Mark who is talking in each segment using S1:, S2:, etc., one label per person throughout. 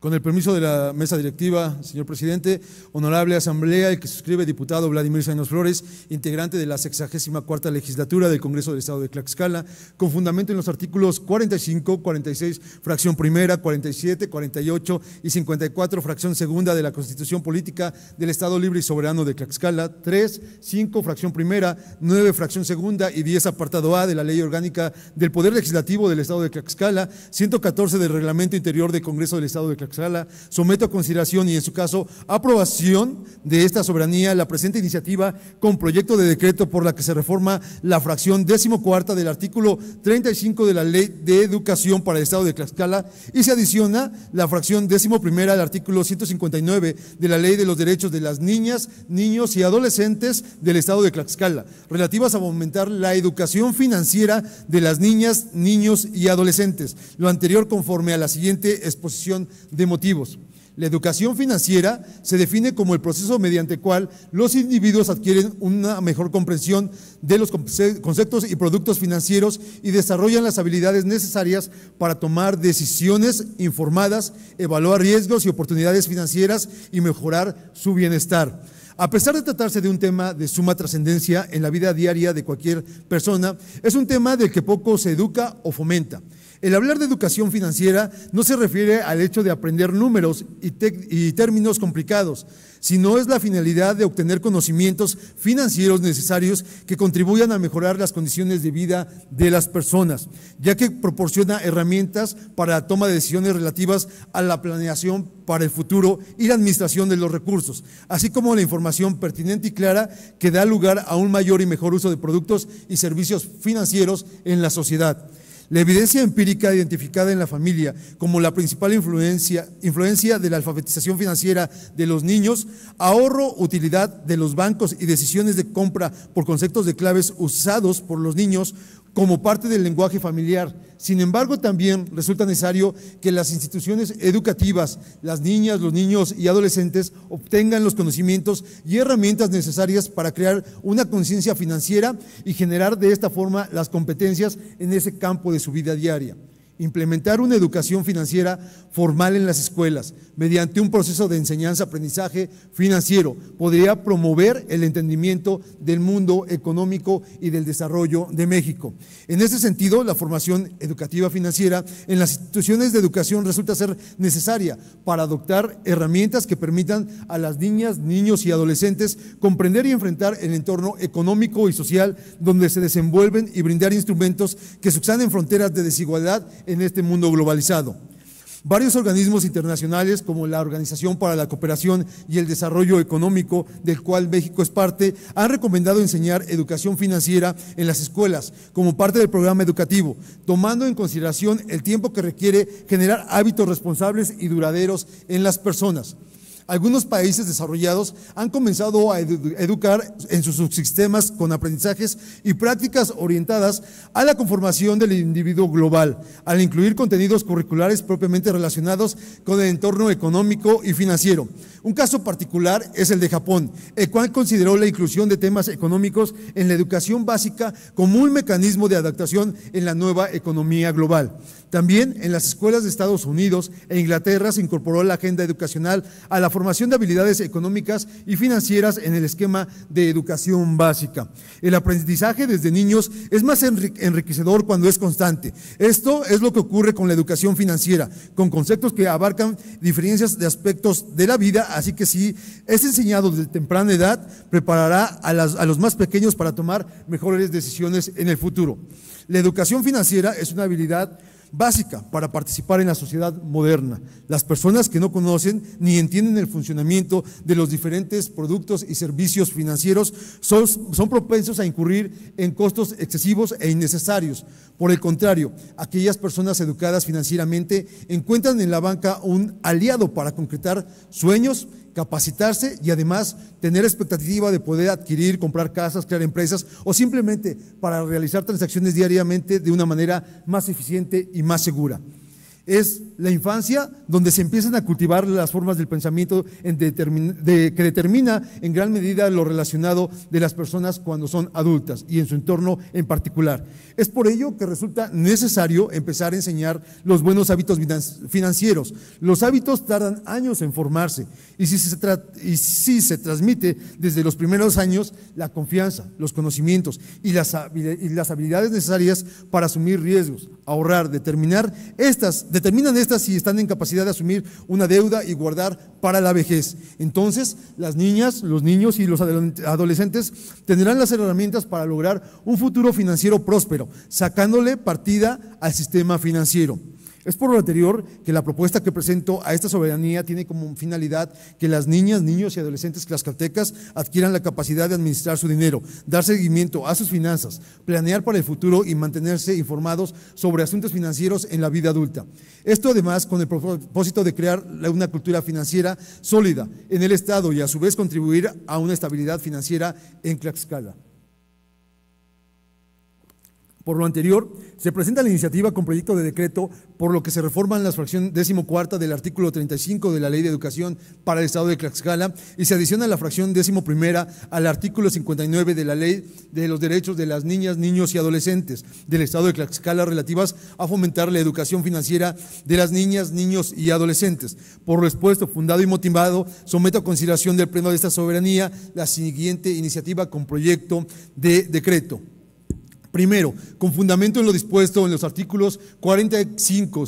S1: Con el permiso de la mesa directiva, señor presidente, honorable asamblea, el que suscribe diputado Vladimir Sainos Flores, integrante de la 64 legislatura del Congreso del Estado de Tlaxcala, con fundamento en los artículos 45, 46, fracción primera, 47, 48 y 54, fracción segunda de la Constitución Política del Estado Libre y Soberano de Tlaxcala, 3, 5, fracción primera, 9, fracción segunda y 10, apartado A de la Ley Orgánica del Poder Legislativo del Estado de Tlaxcala, 114 del Reglamento Interior del Congreso del Estado de Tlaxcala exhala, someto a consideración y, en su caso, aprobación de esta soberanía la presente iniciativa con proyecto de decreto por la que se reforma la fracción decimocuarta del artículo 35 de la Ley de Educación para el Estado de Tlaxcala y se adiciona la fracción primera del artículo 159 de la Ley de los Derechos de las Niñas, Niños y Adolescentes del Estado de Tlaxcala, relativas a aumentar la educación financiera de las niñas, niños y adolescentes. Lo anterior conforme a la siguiente exposición de motivos. La educación financiera se define como el proceso mediante el cual los individuos adquieren una mejor comprensión de los conceptos y productos financieros y desarrollan las habilidades necesarias para tomar decisiones informadas, evaluar riesgos y oportunidades financieras y mejorar su bienestar. A pesar de tratarse de un tema de suma trascendencia en la vida diaria de cualquier persona, es un tema del que poco se educa o fomenta. El hablar de educación financiera no se refiere al hecho de aprender números y, términos complicados, sino es la finalidad de obtener conocimientos financieros necesarios que contribuyan a mejorar las condiciones de vida de las personas, ya que proporciona herramientas para la toma de decisiones relativas a la planeación para el futuro y la administración de los recursos, así como la información pertinente y clara que da lugar a un mayor y mejor uso de productos y servicios financieros en la sociedad. La evidencia empírica identificada en la familia como la principal influencia, de la alfabetización financiera de los niños, ahorro, utilidad de los bancos y decisiones de compra por conceptos de claves usados por los niños como parte del lenguaje familiar. Sin embargo, también resulta necesario que las instituciones educativas, las niñas, los niños y adolescentes obtengan los conocimientos y herramientas necesarias para crear una conciencia financiera y generar de esta forma las competencias en ese campo de su vida diaria. Implementar una educación financiera formal en las escuelas mediante un proceso de enseñanza-aprendizaje financiero podría promover el entendimiento del mundo económico y del desarrollo de México. En este sentido, la formación educativa financiera en las instituciones de educación resulta ser necesaria para adoptar herramientas que permitan a las niñas, niños y adolescentes comprender y enfrentar el entorno económico y social donde se desenvuelven y brindar instrumentos que subsanen fronteras de desigualdad en este mundo globalizado. Varios organismos internacionales, como la Organización para la Cooperación y el Desarrollo Económico, del cual México es parte, han recomendado enseñar educación financiera en las escuelas como parte del programa educativo, tomando en consideración el tiempo que requiere generar hábitos responsables y duraderos en las personas. Algunos países desarrollados han comenzado a educar en sus subsistemas con aprendizajes y prácticas orientadas a la conformación del individuo global, al incluir contenidos curriculares propiamente relacionados con el entorno económico y financiero. Un caso particular es el de Japón, el cual consideró la inclusión de temas económicos en la educación básica como un mecanismo de adaptación en la nueva economía global. También en las escuelas de Estados Unidos e Inglaterra se incorporó la agenda educacional a la formación de habilidades económicas y financieras en el esquema de educación básica. El aprendizaje desde niños es más enriquecedor cuando es constante. Esto es lo que ocurre con la educación financiera, con conceptos que abarcan diferencias de aspectos de la vida, así que si es enseñado desde temprana edad, preparará a, a los más pequeños para tomar mejores decisiones en el futuro. La educación financiera es una habilidad básica para participar en la sociedad moderna. Las personas que no conocen ni entienden el funcionamiento de los diferentes productos y servicios financieros son, son propensos a incurrir en costos excesivos e innecesarios. Por el contrario, aquellas personas educadas financieramente encuentran en la banca un aliado para concretar sueños, capacitarse y además tener expectativa de poder adquirir, comprar casas, crear empresas o simplemente para realizar transacciones diariamente de una manera más eficiente y más segura. Es la infancia, donde se empiezan a cultivar las formas del pensamiento que determina en gran medida lo relacionado de las personas cuando son adultas y en su entorno en particular. Es por ello que resulta necesario empezar a enseñar los buenos hábitos financieros. Los hábitos tardan años en formarse y si se, y si se transmite desde los primeros años la confianza, los conocimientos y las, y las habilidades necesarias para asumir riesgos, ahorrar, determinar estas, determinan estas si están en capacidad de asumir una deuda y guardar para la vejez. Entonces, las niñas, los niños y los adolescentes tendrán las herramientas para lograr un futuro financiero próspero, sacándole partida al sistema financiero. Es por lo anterior que la propuesta que presento a esta soberanía tiene como finalidad que las niñas, niños y adolescentes tlaxcaltecas adquieran la capacidad de administrar su dinero, dar seguimiento a sus finanzas, planear para el futuro y mantenerse informados sobre asuntos financieros en la vida adulta. Esto además con el propósito de crear una cultura financiera sólida en el Estado y a su vez contribuir a una estabilidad financiera en Tlaxcala. Por lo anterior, se presenta la iniciativa con proyecto de decreto por lo que se reforman la fracción decimocuarta del artículo 35 de la Ley de Educación para el Estado de Tlaxcala y se adiciona la fracción décimo primera al artículo 59 de la Ley de los Derechos de las Niñas, Niños y Adolescentes del Estado de Tlaxcala relativas a fomentar la educación financiera de las niñas, niños y adolescentes. Por lo fundado y motivado, someto a consideración del Pleno de esta soberanía la siguiente iniciativa con proyecto de decreto. Primero, con fundamento en lo dispuesto en los artículos 45,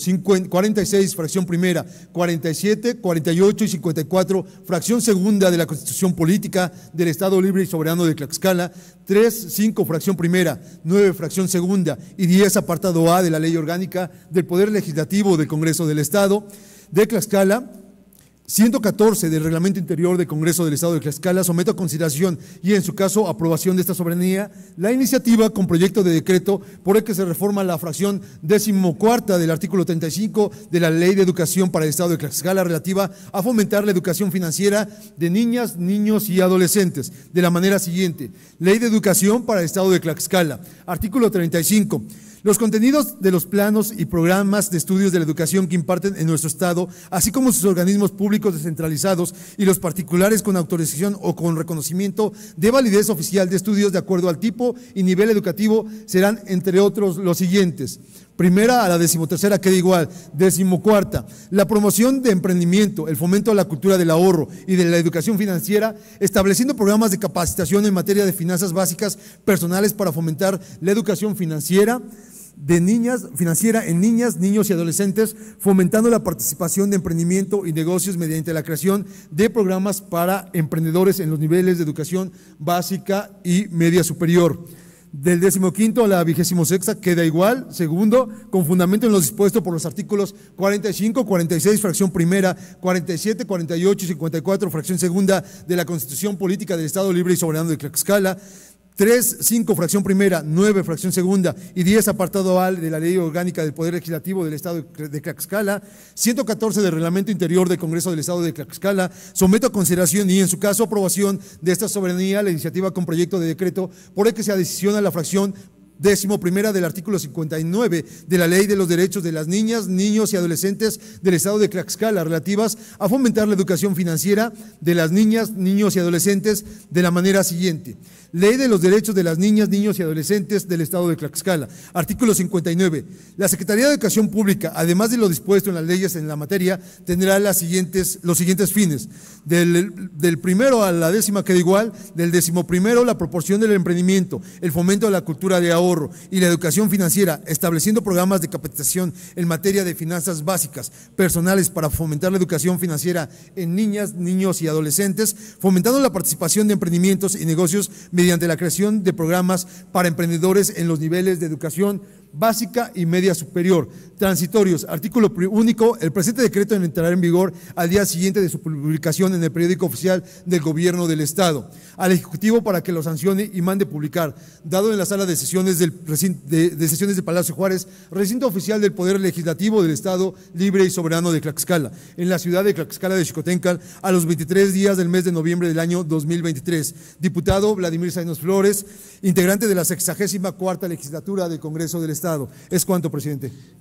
S1: 46, fracción primera, 47, 48 y 54, fracción segunda de la Constitución Política del Estado Libre y Soberano de Tlaxcala, 3, 5, fracción primera, 9, fracción segunda y 10, apartado A de la Ley Orgánica del Poder Legislativo del Congreso del Estado de Tlaxcala, 114 del Reglamento Interior del Congreso del Estado de Tlaxcala someto a consideración y, en su caso, aprobación de esta soberanía la iniciativa con proyecto de decreto por el que se reforma la fracción decimocuarta del artículo 35 de la Ley de Educación para el Estado de Tlaxcala relativa a fomentar la educación financiera de niñas, niños y adolescentes, de la manera siguiente. Ley de Educación para el Estado de Tlaxcala, artículo 35. Los contenidos de los planos y programas de estudios de la educación que imparten en nuestro Estado, así como sus organismos públicos descentralizados y los particulares con autorización o con reconocimiento de validez oficial de estudios de acuerdo al tipo y nivel educativo, serán, entre otros, los siguientes primera a la decimotercera queda igual. Decimocuarta, la promoción de emprendimiento, el fomento de la cultura del ahorro y de la educación financiera, estableciendo programas de capacitación en materia de finanzas básicas personales para fomentar la educación financiera de niñas, financiera en niñas, niños y adolescentes, fomentando la participación de emprendimiento y negocios mediante la creación de programas para emprendedores en los niveles de educación básica y media superior del quinto a la vigésimo sexta queda igual. Segundo, con fundamento en lo dispuesto por los artículos 45, 46, fracción primera, 47, 48 y 54, fracción segunda de la Constitución Política del Estado Libre y Soberano de Tlaxcala. 3, 5, fracción primera, 9, fracción segunda y 10, apartado al de la Ley Orgánica del Poder Legislativo del Estado de Tlaxcala, 114 del Reglamento Interior del Congreso del Estado de Tlaxcala, someto a consideración y en su caso aprobación de esta soberanía la iniciativa con proyecto de decreto por el que se adiciona la fracción décimo primera del artículo 59 de la Ley de los Derechos de las Niñas, Niños y Adolescentes del Estado de Tlaxcala relativas a fomentar la educación financiera de las niñas, niños y adolescentes de la manera siguiente. Ley de los Derechos de las Niñas, Niños y Adolescentes del Estado de Tlaxcala. Artículo 59. La Secretaría de Educación Pública, además de lo dispuesto en las leyes en la materia, tendrá las siguientes, los siguientes fines. Del, primero a la décima queda igual, del décimo primero la proporción del emprendimiento, el fomento de la cultura de ahorro, y la educación financiera, estableciendo programas de capacitación en materia de finanzas básicas, personales para fomentar la educación financiera en niñas, niños y adolescentes, fomentando la participación de emprendimientos y negocios mediante la creación de programas para emprendedores en los niveles de educación básica y media superior. Transitorios. Artículo único. El presente decreto entrará en vigor al día siguiente de su publicación en el periódico oficial del Gobierno del Estado. Al Ejecutivo para que lo sancione y mande publicar. Dado en la sala de sesiones, del de, sesiones de Palacio Juárez, recinto oficial del Poder Legislativo del Estado Libre y Soberano de Tlaxcala, en la ciudad de Tlaxcala de chicotencal a los 23 días del mes de noviembre del año 2023. Diputado Vladimir Sainos Flores, integrante de la 64 Legislatura del Congreso del Estado. Es cuanto, presidente.